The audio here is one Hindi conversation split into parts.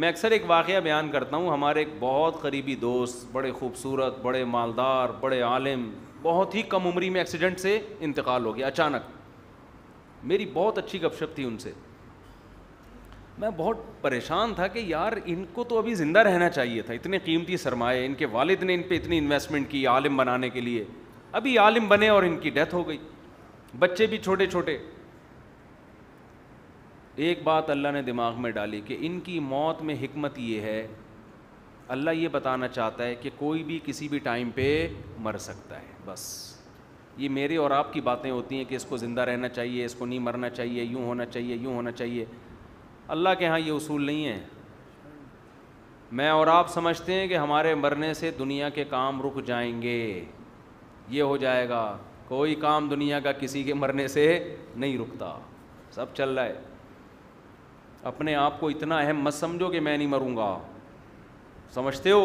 मैं अक्सर एक वाक़ बयान करता हूँ हमारे एक बहुत करीबी दोस्त बड़े खूबसूरत बड़े मालदार बड़े आलिम बहुत ही कम उम्री में एक्सीडेंट से इंतकाल हो गया अचानक मेरी बहुत अच्छी गपशप थी उनसे मैं बहुत परेशान था कि यार इनको तो अभी ज़िंदा रहना चाहिए था इतने कीमती सरमाए इनके वालद ने इन पर इतनी इन्वेस्टमेंट की आलिम बनाने के लिए अभी आलिम बने और इनकी डेथ हो गई बच्चे भी छोटे छोटे एक बात अल्लाह ने दिमाग में डाली कि इनकी मौत में हमत ये है अल्लाह ये बताना चाहता है कि कोई भी किसी भी टाइम पे मर सकता है बस ये मेरे और आपकी बातें होती हैं कि इसको ज़िंदा रहना चाहिए इसको नहीं मरना चाहिए यूँ होना चाहिए यूँ होना चाहिए अल्लाह के यहाँ ये असूल नहीं है मैं और आप समझते हैं कि हमारे मरने से दुनिया के काम रुक जाएंगे ये हो जाएगा कोई काम दुनिया का किसी के मरने से नहीं रुकता सब चल रहा है अपने आप को इतना अहम मत समझो कि मैं नहीं मरूंगा समझते हो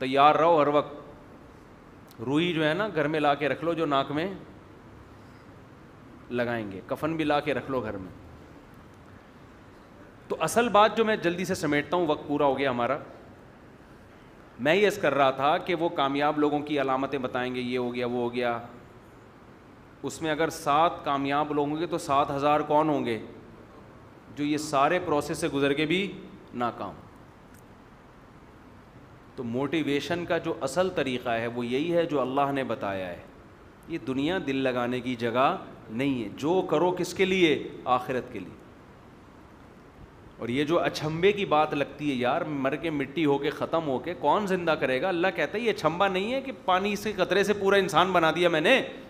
तैयार रहो हर वक्त रूही जो है ना घर में ला के रख लो जो नाक में लगाएंगे कफन भी ला के रख लो घर में तो असल बात जो मैं जल्दी से समेटता हूँ वक्त पूरा हो गया हमारा मैं यस कर रहा था कि वो कामयाब लोगों की अलामतें बताएंगे ये हो गया वो हो गया उसमें अगर सात कामयाब लोग होंगे तो सात हज़ार कौन होंगे जो ये सारे प्रोसेस से गुजर के भी नाकाम तो मोटिवेशन का जो असल तरीक़ा है वो यही है जो अल्लाह ने बताया है ये दुनिया दिल लगाने की जगह नहीं है जो करो किसके लिए आखिरत के लिए और ये जो अछम्बे की बात लगती है यार मर के मिट्टी होके ख़त्म होके कौन ज़िंदा करेगा अल्लाह कहता है ये अछम्बा नहीं है कि पानी से कतरे से पूरा इंसान बना दिया मैंने